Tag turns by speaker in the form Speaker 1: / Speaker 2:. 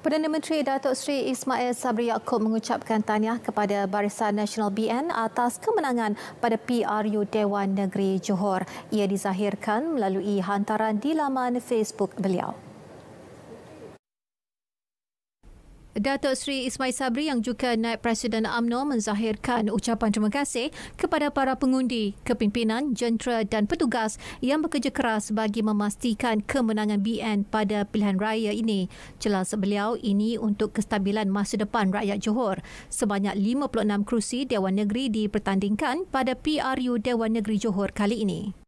Speaker 1: Perdana Menteri Datuk Seri Ismail Sabri Yaakob mengucapkan tahniah kepada Barisan Nasional BN atas kemenangan pada PRU Dewan Negeri Johor. Ia dizahirkan melalui hantaran di laman Facebook beliau. Datuk Seri Ismail Sabri yang juga naib Presiden AMNO menzahirkan ucapan terima kasih kepada para pengundi, kepimpinan, jentera dan petugas yang bekerja keras bagi memastikan kemenangan BN pada pilihan raya ini. Jelas beliau ini untuk kestabilan masa depan rakyat Johor. Sebanyak 56 kerusi Dewan Negeri dipertandingkan pada PRU Dewan Negeri Johor kali ini.